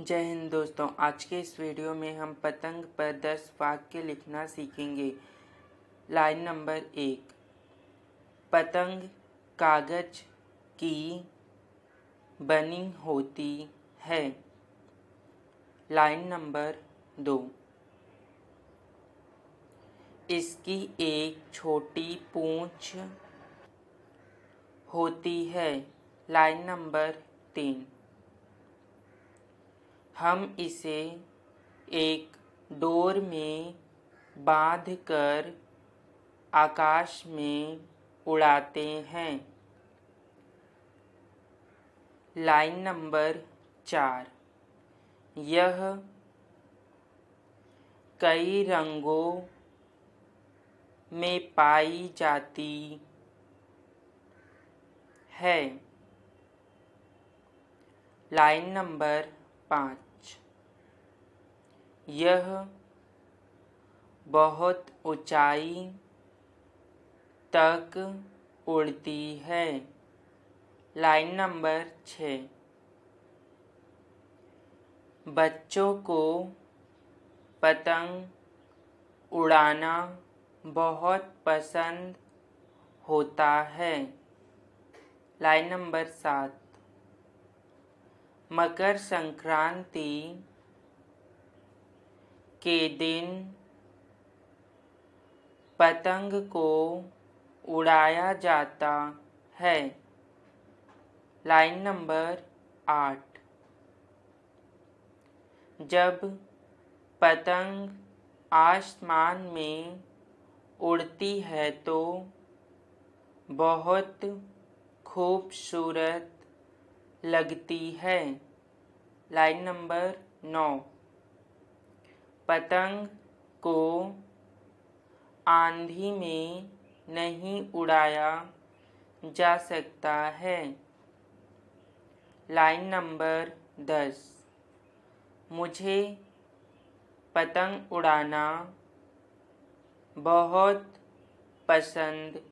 जय हिंद दोस्तों आज के इस वीडियो में हम पतंग पर दस वाक्य लिखना सीखेंगे लाइन नंबर एक पतंग कागज की बनी होती है लाइन नंबर दो इसकी एक छोटी पूंछ होती है लाइन नंबर तीन हम इसे एक डोर में कर आकाश में उड़ाते हैं लाइन नंबर चार यह कई रंगों में पाई जाती है लाइन नंबर पाँच यह बहुत ऊंचाई तक उड़ती है लाइन नंबर छ बच्चों को पतंग उड़ाना बहुत पसंद होता है लाइन नंबर सात मकर संक्रांति के दिन पतंग को उड़ाया जाता है लाइन नंबर आठ जब पतंग आसमान में उड़ती है तो बहुत खूबसूरत लगती है लाइन नंबर नौ पतंग को आंधी में नहीं उड़ाया जा सकता है लाइन नंबर दस मुझे पतंग उड़ाना बहुत पसंद